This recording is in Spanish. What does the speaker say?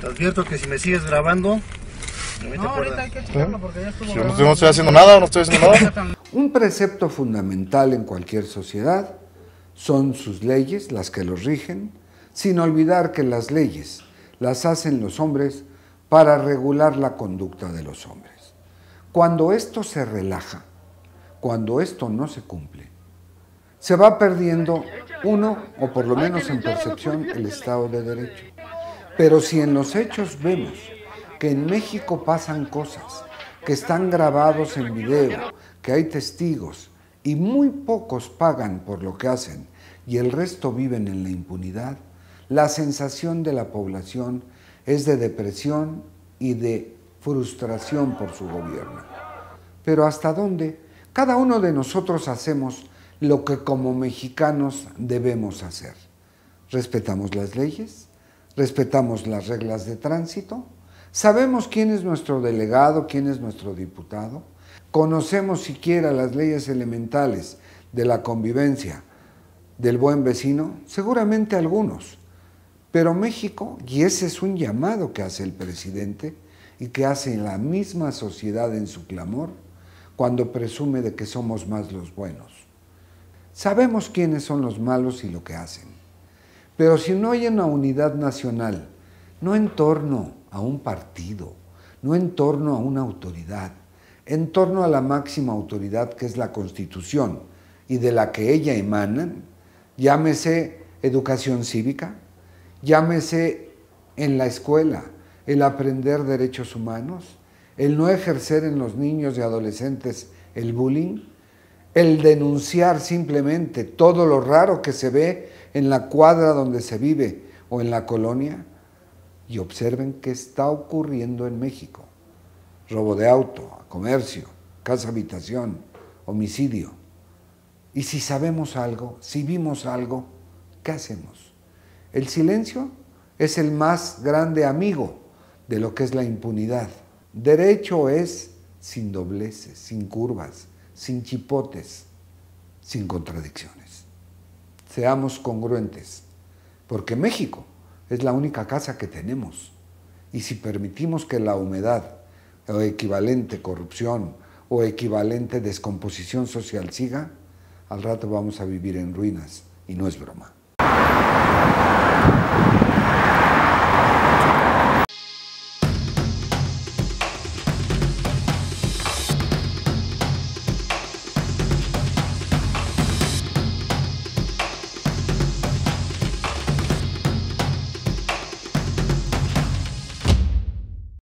Te advierto que si me sigues grabando. No, ahorita hay que porque ya Yo no estoy haciendo nada, no estoy haciendo nada. Un precepto fundamental en cualquier sociedad son sus leyes las que los rigen, sin olvidar que las leyes las hacen los hombres para regular la conducta de los hombres. Cuando esto se relaja, cuando esto no se cumple, se va perdiendo uno, o por lo menos en percepción, el Estado de Derecho. Pero si en los hechos vemos que en México pasan cosas, que están grabados en video, que hay testigos y muy pocos pagan por lo que hacen y el resto viven en la impunidad, la sensación de la población es de depresión y de frustración por su gobierno. Pero ¿hasta dónde? Cada uno de nosotros hacemos lo que como mexicanos debemos hacer. ¿Respetamos las leyes? respetamos las reglas de tránsito, sabemos quién es nuestro delegado, quién es nuestro diputado, conocemos siquiera las leyes elementales de la convivencia del buen vecino, seguramente algunos, pero México, y ese es un llamado que hace el presidente y que hace la misma sociedad en su clamor, cuando presume de que somos más los buenos. Sabemos quiénes son los malos y lo que hacen. Pero si no hay una unidad nacional, no en torno a un partido, no en torno a una autoridad, en torno a la máxima autoridad que es la Constitución y de la que ella emana, llámese educación cívica, llámese en la escuela el aprender derechos humanos, el no ejercer en los niños y adolescentes el bullying, el denunciar simplemente todo lo raro que se ve en la cuadra donde se vive o en la colonia. Y observen qué está ocurriendo en México. Robo de auto, comercio, casa habitación, homicidio. Y si sabemos algo, si vimos algo, ¿qué hacemos? El silencio es el más grande amigo de lo que es la impunidad. Derecho es sin dobleces, sin curvas, sin chipotes, sin contradicciones. Seamos congruentes, porque México es la única casa que tenemos. Y si permitimos que la humedad o equivalente corrupción o equivalente descomposición social siga, al rato vamos a vivir en ruinas. Y no es broma.